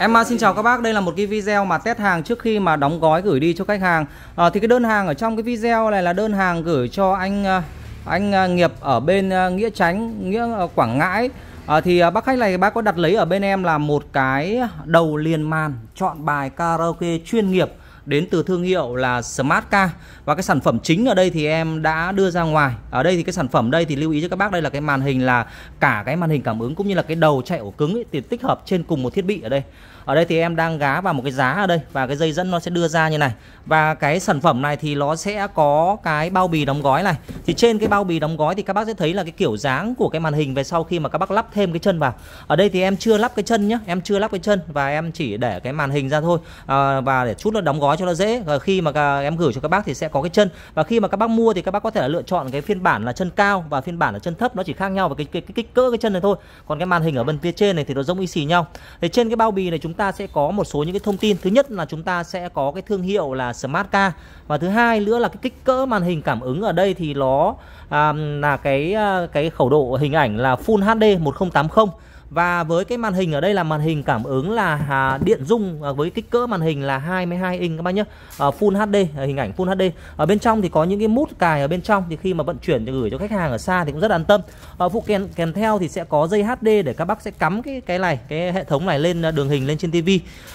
Em à, xin chào các bác, đây là một cái video mà test hàng trước khi mà đóng gói gửi đi cho khách hàng à, Thì cái đơn hàng ở trong cái video này là đơn hàng gửi cho anh à, anh à, Nghiệp ở bên Nghĩa Tránh, Nghĩa Quảng Ngãi ờ, à, Thì bác khách này bác có đặt lấy ở bên em là một cái đầu liền màn chọn bài karaoke chuyên nghiệp đến từ thương hiệu là Smartcar và cái sản phẩm chính ở đây thì em đã đưa ra ngoài ở đây thì cái sản phẩm đây thì lưu ý cho các bác đây là cái màn hình là cả cái màn hình cảm ứng cũng như là cái đầu chạy ổ cứng ấy, thì tích hợp trên cùng một thiết bị ở đây ở đây thì em đang gá vào một cái giá ở đây và cái dây dẫn nó sẽ đưa ra như này và cái sản phẩm này thì nó sẽ có cái bao bì đóng gói này thì trên cái bao bì đóng gói thì các bác sẽ thấy là cái kiểu dáng của cái màn hình về sau khi mà các bác lắp thêm cái chân vào ở đây thì em chưa lắp cái chân nhá em chưa lắp cái chân và em chỉ để cái màn hình ra thôi à, và để chút nó đóng gói cho nó dễ và khi mà em gửi cho các bác thì sẽ có cái chân và khi mà các bác mua thì các bác có thể là lựa chọn cái phiên bản là chân cao và phiên bản là chân thấp nó chỉ khác nhau về cái, cái, cái kích cỡ cái chân này thôi còn cái màn hình ở bên phía trên này thì nó giống y xì nhau thì trên cái bao bì này chúng ta sẽ có một số những cái thông tin thứ nhất là chúng ta sẽ có cái thương hiệu là smart car và thứ hai nữa là cái kích cỡ màn hình cảm ứng ở đây thì nó à, là cái à, cái khẩu độ hình ảnh là full HD 1080 và với cái màn hình ở đây là màn hình cảm ứng là à, điện dung à, với kích cỡ màn hình là 22 inch các bác nhé à, ờ, Full HD à, hình ảnh Full HD ở bên trong thì có những cái mút cài ở bên trong thì khi mà vận chuyển thì gửi cho khách hàng ở xa thì cũng rất an tâm à, phụ kèm kèm theo thì sẽ có dây HD để các bác sẽ cắm cái cái này cái hệ thống này lên à, đường hình lên trên TV à,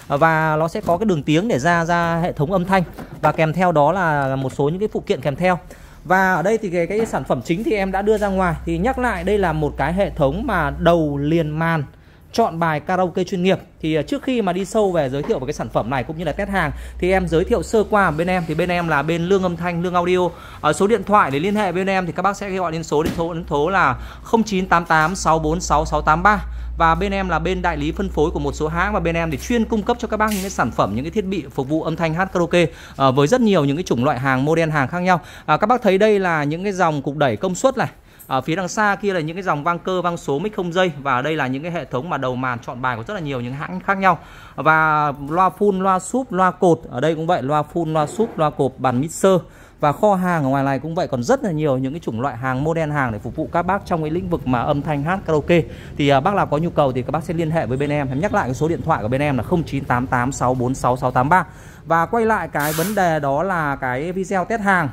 ờ, và nó sẽ có cái đường tiếng để ra ra hệ thống âm thanh và kèm theo đó là một số những cái phụ kiện kèm theo và ở đây thì cái, cái sản phẩm chính thì em đã đưa ra ngoài thì nhắc lại đây là một cái hệ thống mà đầu liền màn chọn bài karaoke chuyên nghiệp thì à, trước khi mà đi sâu về giới thiệu về cái sản phẩm này cũng như là test hàng thì em giới thiệu sơ qua bên em thì bên em là bên lương âm thanh lương audio ở số điện thoại để liên hệ bên em thì các bác sẽ gọi đến số điện số đến số là 0988 646 và bên em là bên đại lý phân phối của một số hãng và bên em thì chuyên cung cấp cho các bác những cái sản phẩm những cái thiết bị phục vụ âm thanh hát karaoke à, với rất nhiều những cái chủng loại hàng model hàng khác nhau à, các bác thấy đây là những cái dòng cục đẩy công suất này ở phía đằng xa kia là những cái dòng vang cơ vang số mic không dây và đây là những cái hệ thống mà đầu màn chọn bài của rất là nhiều những hãng khác nhau và loa phun loa súp loa cột ở đây cũng vậy loa phun loa súp loa cột bàn mixer và kho hàng ở ngoài này cũng vậy còn rất là nhiều những cái chủng loại hàng model hàng để phục vụ các bác trong cái lĩnh vực mà âm thanh hát karaoke thì à, bác nào có nhu cầu thì các bác sẽ liên hệ với bên em em nhắc lại cái số điện thoại của bên em là 0988646683 và quay lại cái vấn đề đó là cái video test hàng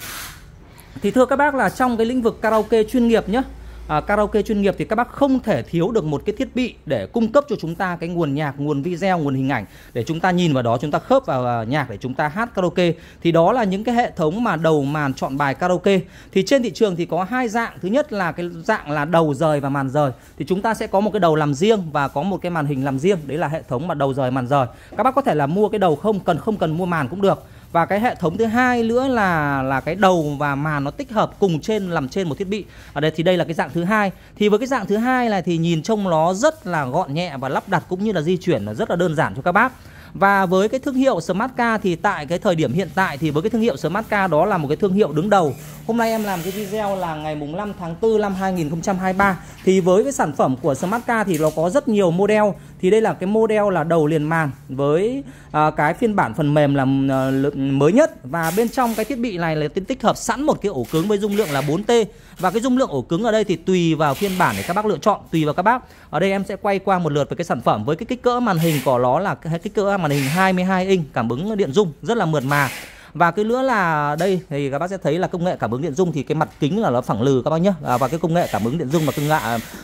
thì thưa các bác là trong cái lĩnh vực karaoke chuyên nghiệp nhé à, karaoke chuyên nghiệp thì các bác không thể thiếu được một cái thiết bị để cung cấp cho chúng ta cái nguồn nhạc, nguồn video, nguồn hình ảnh để chúng ta nhìn vào đó chúng ta khớp vào à, nhạc để chúng ta hát karaoke. Thì đó là những cái hệ thống mà đầu màn chọn bài karaoke. Thì trên thị trường thì có hai dạng. Thứ nhất là cái dạng là đầu rời và màn rời. Thì chúng ta sẽ có một cái đầu làm riêng và có một cái màn hình làm riêng. Đấy là hệ thống mà đầu rời màn rời. Các bác có thể là mua cái đầu không cần không cần mua màn cũng được và cái hệ thống thứ hai nữa là là cái đầu và màn nó tích hợp cùng trên nằm trên một thiết bị ở đây thì đây là cái dạng thứ hai thì với cái dạng thứ hai này thì nhìn trông nó rất là gọn nhẹ và lắp đặt cũng như là di chuyển là rất là đơn giản cho các bác và với cái thương hiệu Smart Car thì tại cái thời điểm hiện tại thì với cái thương hiệu Smart Car đó là một cái thương hiệu đứng đầu. Hôm nay em làm cái video là ngày mùng 5 tháng 4 năm 2023 thì với cái sản phẩm của Smart Car thì nó có rất nhiều model thì đây là cái model là đầu liền màn với à, cái phiên bản phần mềm là à, mới nhất và bên trong cái thiết bị này là tích hợp sẵn một cái ổ cứng với dung lượng là 4T và cái dung lượng ổ cứng ở đây thì tùy vào phiên bản để các bác lựa chọn tùy vào các bác ở đây em sẽ quay qua một lượt về cái sản phẩm với cái kích cỡ màn hình của nó là cái kích cỡ màn hình 22 inch cảm ứng điện dung rất là mượt mà và cái nữa là đây thì các bác sẽ thấy là công nghệ cảm ứng điện dung thì cái mặt kính là nó phẳng lừ các bác nhé à, và cái công nghệ cảm ứng điện dung mà công nghệ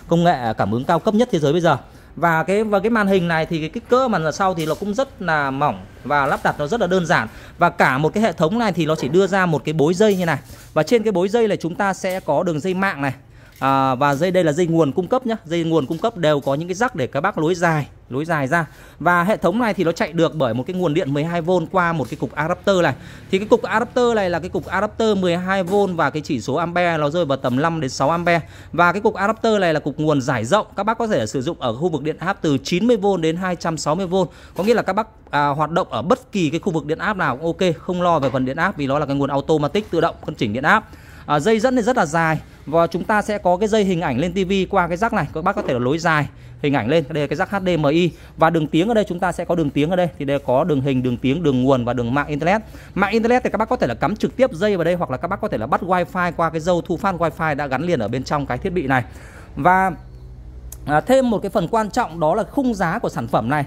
công nghệ cảm ứng cao cấp nhất thế giới bây giờ và cái và cái màn hình này thì cái kích cỡ màn sau thì nó cũng rất là mỏng và lắp đặt nó rất là đơn giản và cả một cái hệ thống này thì nó chỉ đưa ra một cái bối dây như này và trên cái bối dây này chúng ta sẽ có đường dây mạng này à, và dây đây là dây nguồn cung cấp nhá dây nguồn cung cấp đều có những cái rắc để các bác lối dài lối dài ra và hệ thống này thì nó chạy được bởi một cái nguồn điện 12V qua một cái cục adapter này thì cái cục adapter này là cái cục adapter 12V và cái chỉ số ampe nó rơi vào tầm 5 đến 6 ampe và cái cục adapter này là cục nguồn giải rộng các bác có thể sử dụng ở khu vực điện áp từ 90V đến 260V có nghĩa là các bác à, hoạt động ở bất kỳ cái khu vực điện áp nào cũng ok không lo về phần điện áp vì nó là cái nguồn automatic tự động cân chỉnh điện áp à, dây dẫn thì rất là dài và chúng ta sẽ có cái dây hình ảnh lên tivi qua cái rắc này các bác có thể là lối dài hình ảnh lên đây là cái rắc HDMI và đường tiếng ở đây chúng ta sẽ có đường tiếng ở đây thì đây có đường hình đường tiếng đường nguồn và đường mạng internet mạng internet thì các bác có thể là cắm trực tiếp dây vào đây hoặc là các bác có thể là bắt wifi qua cái dâu thu phát wifi đã gắn liền ở bên trong cái thiết bị này và À, thêm một cái phần quan trọng đó là khung giá của sản phẩm này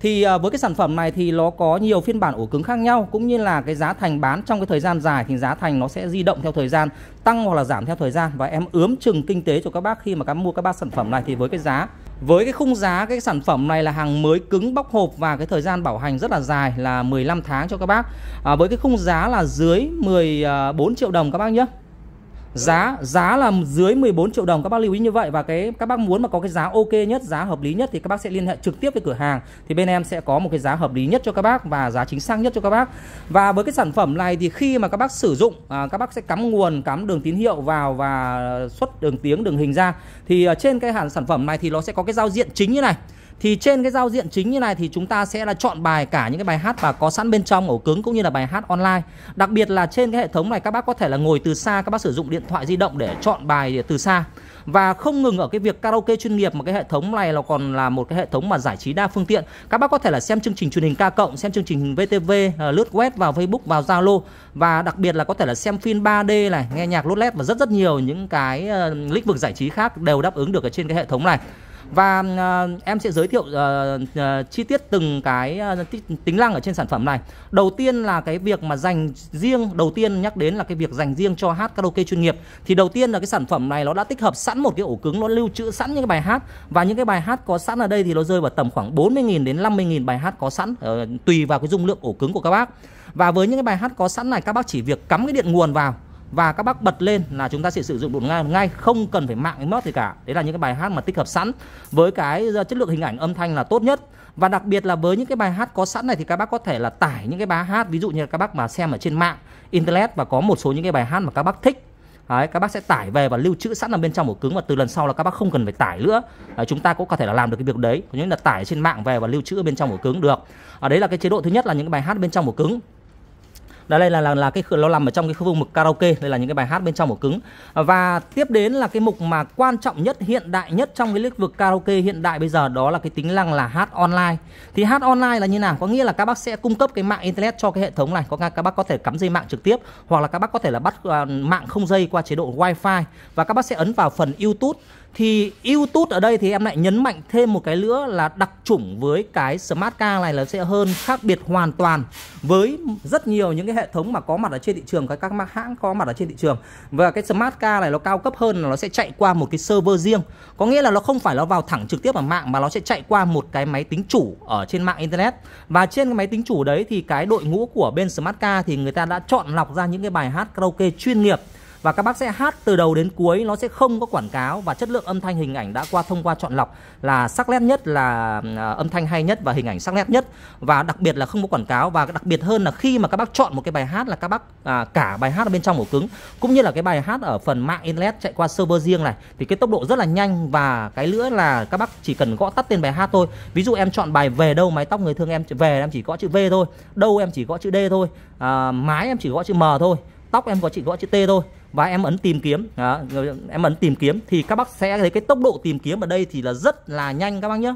thì à, với cái sản phẩm này thì nó có nhiều phiên bản ổ cứng khác nhau cũng như là cái giá thành bán trong cái thời gian dài thì giá thành nó sẽ di động theo thời gian tăng hoặc là giảm theo thời gian và em ướm chừng kinh tế cho các bác khi mà các mua các bác sản phẩm này thì với cái giá với cái khung giá cái sản phẩm này là hàng mới cứng bóc hộp và cái thời gian bảo hành rất là dài là 15 tháng cho các bác à, với cái khung giá là dưới 14 à, triệu đồng các bác nhé giá giá là dưới 14 triệu đồng các bác lưu ý như vậy và cái các bác muốn mà có cái giá ok nhất giá hợp lý nhất thì các bác sẽ liên hệ trực tiếp với cửa hàng thì bên em sẽ có một cái giá hợp lý nhất cho các bác và giá chính xác nhất cho các bác và với cái sản phẩm này thì khi mà các bác sử dụng à, các bác sẽ cắm nguồn cắm đường tín hiệu vào và xuất đường tiếng đường hình ra thì à, trên cái hàng sản phẩm này thì nó sẽ có cái giao diện chính như này thì trên cái giao diện chính như này thì chúng ta sẽ là chọn bài cả những cái bài hát và có sẵn bên trong ổ cứng cũng như là bài hát online đặc biệt là trên cái hệ thống này các bác có thể là ngồi từ xa các bác sử dụng điện thoại di động để chọn bài từ xa và không ngừng ở cái việc karaoke chuyên nghiệp mà cái hệ thống này là còn là một cái hệ thống mà giải trí đa phương tiện các bác có thể là xem chương trình truyền hình ca cộng xem chương trình VTV ờ, lướt web vào Facebook vào Zalo và đặc biệt là có thể là xem phim 3D này nghe nhạc lốt led và rất rất nhiều những cái ờ, lĩnh vực giải trí khác đều đáp ứng được ở trên cái hệ thống này và uh, em sẽ giới thiệu uh, uh, chi tiết từng cái uh, tính năng ở trên sản phẩm này đầu tiên là cái việc mà dành riêng đầu tiên nhắc đến là cái việc dành riêng cho hát karaoke chuyên nghiệp thì đầu tiên là cái sản phẩm này nó đã tích hợp sẵn một cái ổ cứng nó lưu trữ sẵn những cái bài hát và những cái bài hát có sẵn ở đây thì nó rơi vào tầm khoảng 40.000 đến 50.000 bài hát có sẵn uh, tùy vào cái dung lượng ổ cứng của các bác và với những cái bài hát có sẵn này các bác chỉ việc cắm cái điện nguồn vào và các bác bật lên là chúng ta sẽ sử dụng đột ngay ngay không cần phải mạng đến mất gì cả đấy là những cái bài hát mà tích hợp sẵn với cái ờ, chất lượng hình ảnh âm thanh là tốt nhất và đặc biệt là với những cái bài hát có sẵn này thì các bác có thể là tải những cái bài hát ví dụ như là các bác mà xem ở trên mạng internet và có một số những cái bài hát mà các bác thích Đấy, các bác sẽ tải về và lưu trữ sẵn ở bên trong ổ cứng và từ lần sau là các bác không cần phải tải nữa à, chúng ta cũng có thể là làm được cái việc đấy có nghĩa là tải trên mạng về và lưu trữ ở bên trong ổ cứng được ở đấy là cái chế độ thứ nhất là những cái bài hát bên trong ổ cứng đây là là, là cái nó nằm ở trong cái khu vực karaoke đây là những cái bài hát bên trong của cứng và tiếp đến là cái mục mà quan trọng nhất hiện đại nhất trong cái lĩnh vực karaoke hiện đại bây giờ đó là cái tính năng là hát online thì hát online là như nào có nghĩa là các bác sẽ cung cấp cái mạng internet cho cái hệ thống này có các bác có thể cắm dây mạng trực tiếp hoặc là các bác có thể là bắt à, mạng không dây qua chế độ wifi và các bác sẽ ấn vào phần youtube thì YouTube ở đây thì em lại nhấn mạnh thêm một cái nữa là đặc chủng với cái Smart Car này là sẽ hơn khác biệt hoàn toàn với rất nhiều những cái hệ thống mà có mặt ở trên thị trường các các hãng có mặt ở trên thị trường và cái Smart Car này nó cao cấp hơn là nó sẽ chạy qua một cái server riêng có nghĩa là nó không phải nó vào thẳng trực tiếp vào mạng mà nó sẽ chạy qua một cái máy tính chủ ở trên mạng internet và trên cái máy tính chủ đấy thì cái đội ngũ của bên Smart Car thì người ta đã chọn lọc ra những cái bài hát karaoke chuyên nghiệp và các bác sẽ hát từ đầu đến cuối nó sẽ không có quảng cáo và chất lượng âm thanh hình ảnh đã qua thông qua chọn lọc là sắc nét nhất là à, âm thanh hay nhất và hình ảnh sắc nét nhất và đặc biệt là không có quảng cáo và đặc biệt hơn là khi mà các bác chọn một cái bài hát là các bác à, cả bài hát ở bên trong ổ cứng cũng như là cái bài hát ở phần mạng internet chạy qua server riêng này thì cái tốc độ rất là nhanh và cái nữa là các bác chỉ cần gõ tắt tên bài hát thôi ví dụ em chọn bài về đâu mái tóc người thương em về em chỉ gõ chữ v thôi đâu em chỉ gõ chữ d thôi à, mái em chỉ gõ chữ m thôi tóc em có chỉ gõ chữ t thôi và em ấn tìm kiếm đó, em ấn tìm kiếm thì các bác sẽ thấy cái tốc độ tìm kiếm ở đây thì là rất là nhanh các bác nhé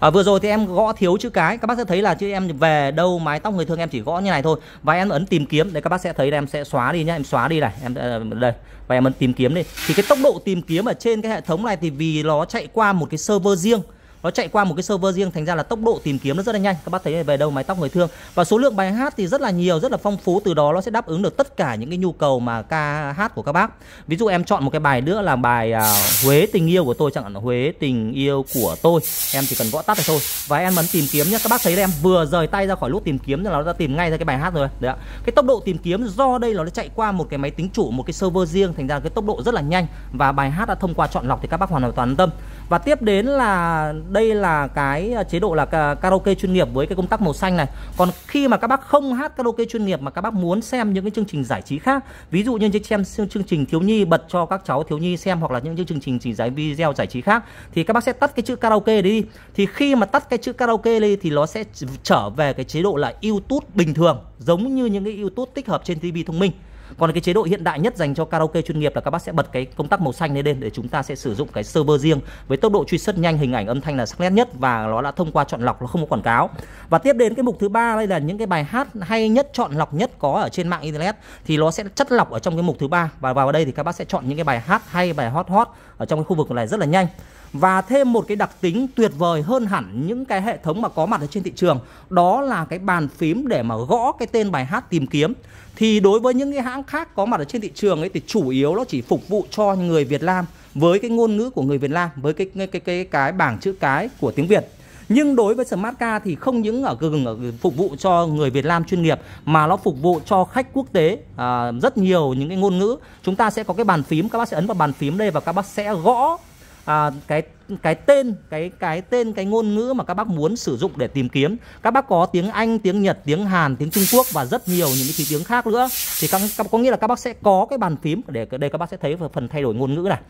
À, vừa rồi thì em gõ thiếu chữ cái các bác sẽ thấy là chữ em về đâu mái tóc người thương em chỉ gõ như này thôi và em ấn tìm kiếm đấy các bác sẽ thấy là em sẽ xóa đi nhá em xóa đi này em đây và em ấn tìm kiếm đi thì cái tốc độ tìm kiếm ở trên cái hệ thống này thì vì nó chạy qua một cái server riêng nó chạy qua một cái server riêng thành ra là tốc độ tìm kiếm nó rất là nhanh các bác thấy về đâu mái tóc người thương và số lượng bài hát thì rất là nhiều rất là phong phú từ đó nó sẽ đáp ứng được tất cả những cái nhu cầu mà ca hát của các bác ví dụ em chọn một cái bài nữa là bài uh, Huế tình yêu của tôi chẳng hạn Huế tình yêu của tôi em chỉ cần gõ tắt là thôi và em ấn tìm kiếm nhé các bác thấy đây em vừa rời tay ra khỏi nút tìm kiếm là nó ra tìm ngay ra cái bài hát rồi đấy ạ cái tốc độ tìm kiếm do đây nó chạy qua một cái máy tính chủ một cái server riêng thành ra cái tốc độ rất là nhanh và bài hát đã thông qua chọn lọc thì các bác hoàn toàn an tâm và tiếp đến là đây là cái à, chế độ là karaoke chuyên nghiệp với cái công tắc màu xanh này còn khi mà các bác không hát karaoke chuyên nghiệp mà các bác muốn xem những cái chương trình giải trí khác ví dụ như xem chương trình thiếu nhi bật cho các cháu thiếu nhi xem hoặc là những chương trình chỉ giải video giải trí khác thì các bác sẽ tắt cái chữ karaoke đi thì khi mà tắt cái chữ karaoke đi thì nó sẽ trở về cái chế độ là youtube bình thường giống như những cái youtube tích hợp trên tv thông minh còn cái chế độ hiện đại nhất dành cho karaoke chuyên nghiệp là các bác sẽ bật cái công tắc màu xanh lên lên để chúng ta sẽ sử dụng cái server riêng với tốc độ truy xuất nhanh hình ảnh âm thanh là sắc nét nhất và nó đã thông qua chọn lọc nó không có quảng cáo và tiếp đến cái mục thứ ba đây là những cái bài hát hay nhất chọn lọc nhất có ở trên mạng internet thì nó sẽ chất lọc ở trong cái mục thứ ba và vào đây thì các bác sẽ chọn những cái bài hát hay bài hot hot ở trong cái khu vực này rất là nhanh và thêm một cái đặc tính tuyệt vời hơn hẳn những cái hệ thống mà có mặt ở trên thị trường đó là cái bàn phím để mà gõ cái tên bài hát tìm kiếm thì đối với những cái hãng khác có mặt ở trên thị trường ấy thì chủ yếu nó chỉ phục vụ cho người Việt Nam với cái ngôn ngữ của người Việt Nam với cái cái cái cái, cái bảng chữ cái của tiếng Việt nhưng đối với Smartca thì không những ở gừng ở phục vụ cho người Việt Nam chuyên nghiệp mà nó phục vụ cho khách quốc tế à, rất nhiều những cái ngôn ngữ. Chúng ta sẽ có cái bàn phím, các bác sẽ ấn vào bàn phím đây và các bác sẽ gõ à, cái cái tên cái cái tên cái ngôn ngữ mà các bác muốn sử dụng để tìm kiếm các bác có tiếng Anh tiếng Nhật tiếng Hàn tiếng Trung Quốc và rất nhiều những cái tiếng khác nữa thì các, các có nghĩa là các bác sẽ có cái bàn phím để đây các bác sẽ thấy phần thay đổi ngôn ngữ này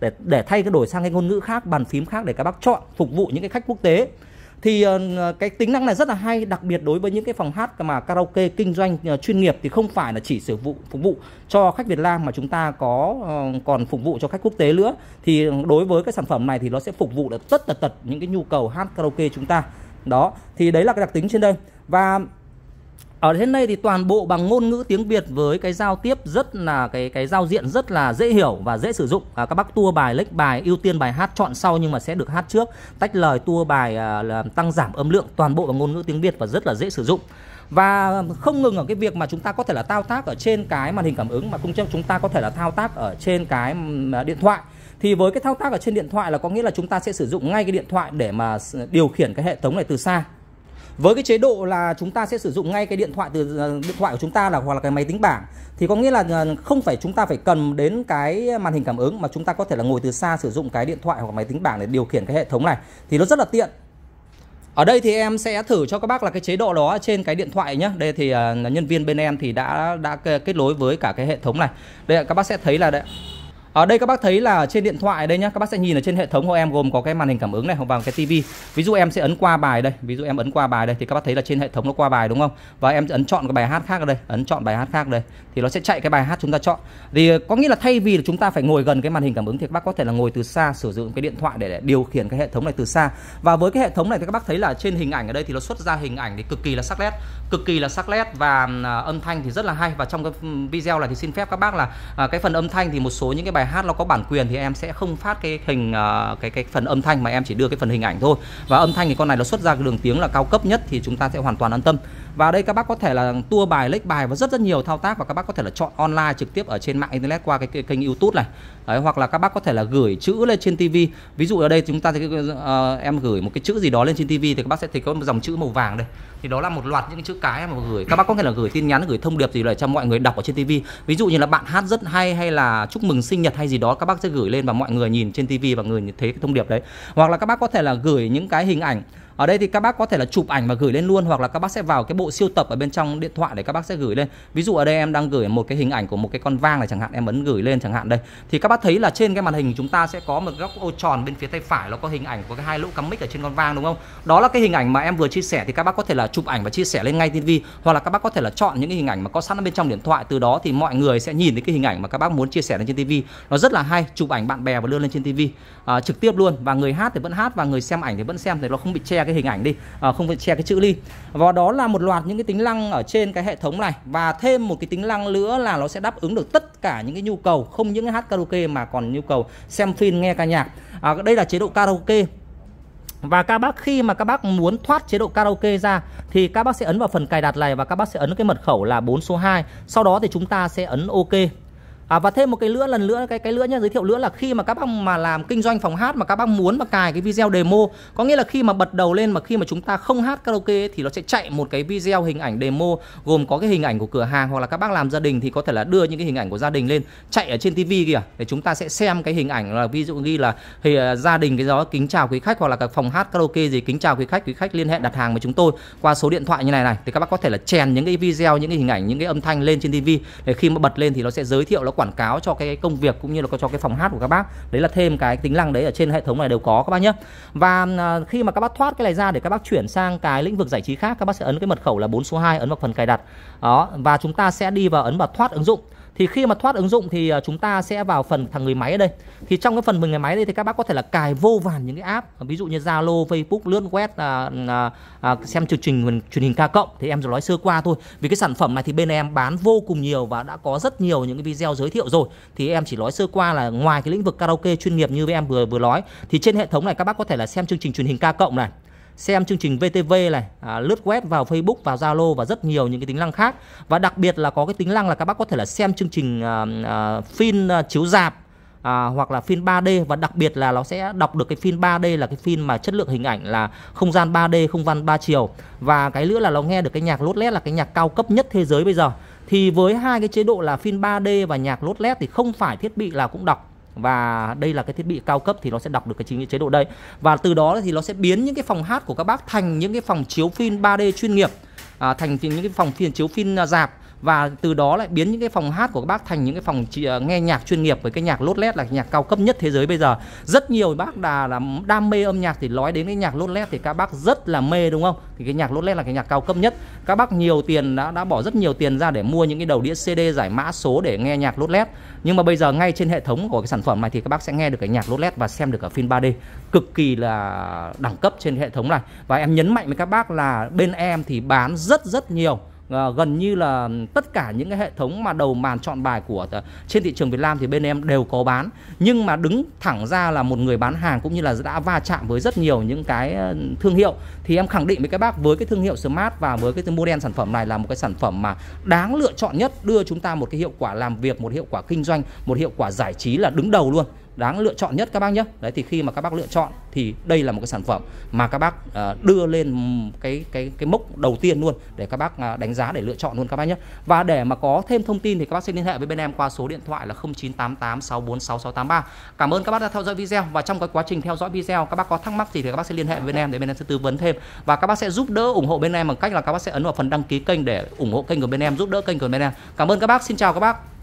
để để thay cái đổi sang cái ngôn ngữ khác bàn phím khác để các bác chọn phục vụ những cái khách quốc tế thì ờ, cái tính năng này rất là hay đặc biệt đối với những cái phòng hát mà karaoke kinh doanh ờ, chuyên nghiệp thì không phải là chỉ sử vụ phục vụ cho khách Việt Nam mà chúng ta có ờ, còn phục vụ cho khách quốc tế nữa thì ừ, đối với cái sản phẩm này thì nó sẽ phục vụ được tất tật tật những cái nhu cầu hát karaoke chúng ta đó thì đấy là cái đặc tính trên đây và ở trên đây thì toàn bộ bằng ngôn ngữ tiếng Việt với cái giao tiếp rất là cái cái giao diện rất là dễ hiểu và dễ sử dụng à, các bác tua bài lệch bài ưu tiên bài hát chọn sau nhưng mà sẽ được hát trước tách lời tua bài à, tăng giảm âm lượng toàn bộ bằng ngôn ngữ tiếng Việt và rất là dễ sử dụng và không ngừng ở cái việc mà chúng ta có thể là thao tác ở trên cái màn hình cảm ứng mà cũng chúng ta có thể là thao tác ở trên cái à, điện thoại thì với cái thao tác ở trên điện thoại là có nghĩa là chúng ta sẽ sử dụng ngay cái điện thoại để mà điều khiển cái hệ thống này từ xa với cái chế độ là chúng ta sẽ sử dụng ngay cái điện thoại từ ờ, điện thoại của chúng ta là hoặc là cái máy tính bảng thì có nghĩa là ờ, không phải chúng ta phải cần đến cái màn hình cảm ứng mà chúng ta có thể là ngồi từ xa sử dụng cái điện thoại hoặc máy tính bảng để điều khiển cái hệ thống này thì nó rất là tiện ở đây thì em sẽ thử cho các bác là cái chế độ đó trên cái điện thoại nhé đây thì ờ, nhân viên bên em thì đã đã kết nối với cả cái hệ thống này đây các bác sẽ thấy là đấy ở đây các bác thấy là trên điện thoại đây nhá các bác sẽ nhìn ở trên hệ thống của em gồm có cái màn hình cảm ứng này hoặc vào cái tivi ví dụ em sẽ ấn qua bài đây ví dụ em ấn qua bài đây thì các bác thấy là trên hệ thống nó qua bài đúng không và em ấn chọn cái bài hát khác ở đây ấn chọn bài hát khác đây thì nó sẽ chạy cái bài hát chúng ta chọn thì ờ, có nghĩa là thay vì là chúng ta phải ngồi gần cái màn hình cảm ứng thì các bác có thể là ngồi từ xa sử dụng cái điện thoại để, để điều khiển cái hệ thống này từ xa và với cái hệ thống này thì các bác thấy là trên hình ảnh ở đây thì nó xuất ra hình ảnh thì cực kỳ là sắc nét cực kỳ là sắc nét và âm thanh thì rất là hay và trong cái video này thì xin phép các bác là à, cái phần âm thanh thì một số những cái bài bài hát nó có bản quyền thì em sẽ không phát cái hình uh, cái cái phần âm thanh mà em chỉ đưa cái phần hình ảnh thôi và âm thanh thì con này nó xuất ra cái đường tiếng là cao cấp nhất thì chúng ta sẽ hoàn toàn an tâm và đây các bác có thể là tua bài lách bài và rất rất nhiều thao tác và các bác có thể là chọn online trực tiếp ở trên mạng internet qua cái, cái kênh youtube này Đấy, hoặc là các bác có thể là gửi chữ lên trên tivi ví dụ ở đây chúng ta thì uh, em gửi một cái chữ gì đó lên trên tivi thì các bác sẽ thấy có một dòng chữ màu vàng đây thì đó là một loạt những chữ cái mà gửi các bác có thể là gửi tin nhắn gửi thông điệp gì để cho mọi người đọc ở trên tivi ví dụ như là bạn hát rất hay hay là chúc mừng sinh nhật hay gì đó các bác sẽ gửi lên và mọi người nhìn trên tivi và người thấy cái thông điệp đấy hoặc là các bác có thể là gửi những cái hình ảnh ở đây thì các bác có thể là chụp ảnh và gửi lên luôn hoặc là các bác sẽ vào cái bộ siêu tập ở bên trong điện thoại để các bác sẽ gửi lên ví dụ ở đây em đang gửi một cái hình ảnh của một cái con vang này chẳng hạn em ấn gửi lên chẳng hạn đây thì các bác thấy là trên cái màn hình chúng ta sẽ có một góc ô tròn bên phía tay phải nó có hình ảnh của cái hai lỗ cắm mic ở trên con vang đúng không đó là cái hình ảnh mà em vừa chia sẻ thì các bác có thể là chụp ảnh và chia sẻ lên ngay TV hoặc là các bác có thể là chọn những cái hình ảnh mà có sẵn ở bên trong điện thoại từ đó thì mọi người sẽ nhìn thấy cái hình ảnh mà các bác muốn chia sẻ lên trên TV nó rất là hay chụp ảnh bạn bè và đưa lên trên TV à, trực tiếp luôn và người hát thì vẫn hát và người xem ảnh thì vẫn xem thì nó không bị che cái hình ảnh đi à, không phải che cái chữ ly và đó là một loạt những cái tính năng ở trên cái hệ thống này và thêm một cái tính năng nữa là nó sẽ đáp ứng được tất cả những cái nhu cầu không những hát karaoke mà còn nhu cầu xem phim nghe ca nhạc à, đây là chế độ karaoke và các bác khi mà các bác muốn thoát chế độ karaoke ra thì các bác sẽ ấn vào phần cài đặt này và các bác sẽ ấn cái mật khẩu là 4 số 2. Sau đó thì chúng ta sẽ ấn OK. À, và thêm một cái nữa lần nữa cái cái nữa nhé giới thiệu nữa là khi mà các bác mà làm kinh doanh phòng hát mà các bác muốn mà cài cái video demo có nghĩa là khi mà bật đầu lên mà khi mà chúng ta không hát karaoke ấy, thì nó sẽ chạy một cái video hình ảnh demo gồm có cái hình ảnh của cửa hàng hoặc là các bác làm gia đình thì có thể là đưa những cái hình ảnh của gia đình lên chạy ở trên tivi kìa để chúng ta sẽ xem cái hình ảnh là ví dụ ghi là thì uh, gia đình cái đó kính chào quý khách hoặc là các phòng hát karaoke gì kính chào quý khách quý khách liên hệ đặt hàng với chúng tôi qua số điện thoại như này này thì các bác có thể là chèn những cái video những cái hình ảnh những cái âm thanh lên trên tivi để khi mà bật lên thì nó sẽ giới thiệu nó quảng cáo cho cái công việc cũng như là cho cái phòng hát của các bác đấy là thêm cái tính năng đấy ở trên hệ thống này đều có các bác nhé và à, khi mà các bác thoát cái này ra để các bác chuyển sang cái lĩnh vực giải trí khác các bác sẽ ấn cái mật khẩu là 4 số 2 ấn vào phần cài đặt đó và chúng ta sẽ đi vào ấn vào thoát ứng dụng thì khi mà thoát ứng dụng thì à, chúng ta sẽ vào phần thằng người máy ở đây thì trong cái phần mình người máy đây thì các bác có thể là cài vô vàn những cái app ví dụ như Zalo, Facebook, lướt web à, à, à xem chương trình mình, ừ, truyền hình ca cộng thì em rồi nói sơ qua thôi vì cái sản phẩm này thì bên em bán vô cùng nhiều và đã có rất nhiều những cái video giới thiệu rồi thì em chỉ nói sơ qua là ngoài cái lĩnh vực karaoke chuyên nghiệp như em vừa vừa nói thì trên hệ thống này các bác có thể là xem chương trình truyền hình ca cộng này xem chương trình VTV này, à, lướt web vào Facebook, vào Zalo và rất nhiều những cái tính năng khác. Và đặc biệt là có cái tính năng là các bác có thể là xem chương trình à, à, phim à, chiếu rạp à, hoặc là phim 3D và đặc biệt là nó sẽ đọc được cái phim 3D là cái phim mà chất lượng hình ảnh là không gian 3D, không gian 3 chiều và cái nữa là nó nghe được cái nhạc lốt lét là cái nhạc cao cấp nhất thế giới bây giờ. Thì với hai cái chế độ là phim 3D và nhạc lốt lét thì không phải thiết bị là cũng đọc và đây là cái thiết bị cao cấp thì nó sẽ đọc được cái chính chế độ đây và từ đó thì nó sẽ biến những cái phòng hát của các bác thành những cái phòng chiếu phim 3D chuyên nghiệp à, thành những cái phòng phiền chiếu phim dạp à, và từ đó lại biến những cái phòng hát của các bác thành những cái phòng ờ, nghe nhạc chuyên nghiệp với cái nhạc lốt lét là nhạc cao cấp nhất thế giới bây giờ rất nhiều bác đà là đam mê âm nhạc thì nói đến cái nhạc lốt lét thì các bác rất là mê đúng không thì cái nhạc lốt lét là cái nhạc cao cấp nhất các bác nhiều tiền đã đã bỏ rất nhiều tiền ra để mua những cái đầu đĩa cd giải mã số để nghe nhạc lốt lét nhưng mà bây giờ ngay trên hệ thống của cái sản phẩm này thì các bác sẽ nghe được cái nhạc lốt lét và xem được cả phim 3D cực kỳ là đẳng cấp trên hệ thống này và em nhấn mạnh với các bác là bên em thì bán rất rất nhiều à, gần như là tất cả những cái hệ thống mà đầu màn chọn bài của ờ, trên thị trường Việt Nam thì bên em đều có bán nhưng mà đứng thẳng ra là một người bán hàng cũng như là đã va chạm với rất nhiều những cái ờ, thương hiệu thì em khẳng định với các bác với cái thương hiệu Smart và với cái model sản phẩm này là một cái sản phẩm mà đáng lựa chọn nhất đưa chúng ta một cái hiệu quả làm việc một hiệu quả kinh doanh một hiệu quả giải trí là đứng đầu luôn đáng lựa chọn nhất các bác nhé đấy thì khi mà các bác lựa chọn thì đây là một cái sản phẩm mà các bác à, đưa lên cái cái cái mốc đầu tiên luôn để các bác à, đánh giá để lựa chọn luôn các bác nhé và để mà có thêm thông tin thì các bác sẽ liên hệ với bên em qua số điện thoại là 0988646683 cảm ơn các bác đã theo dõi video và trong cái quá trình theo dõi video các bác có thắc mắc gì thì các bác sẽ liên hệ với bên em để bên em sẽ tư vấn thêm và các bác sẽ giúp đỡ ủng hộ bên em bằng cách là các bác sẽ ấn vào phần đăng ký kênh để ủng hộ kênh của bên em giúp đỡ kênh của bên em cảm ơn các bác xin chào các bác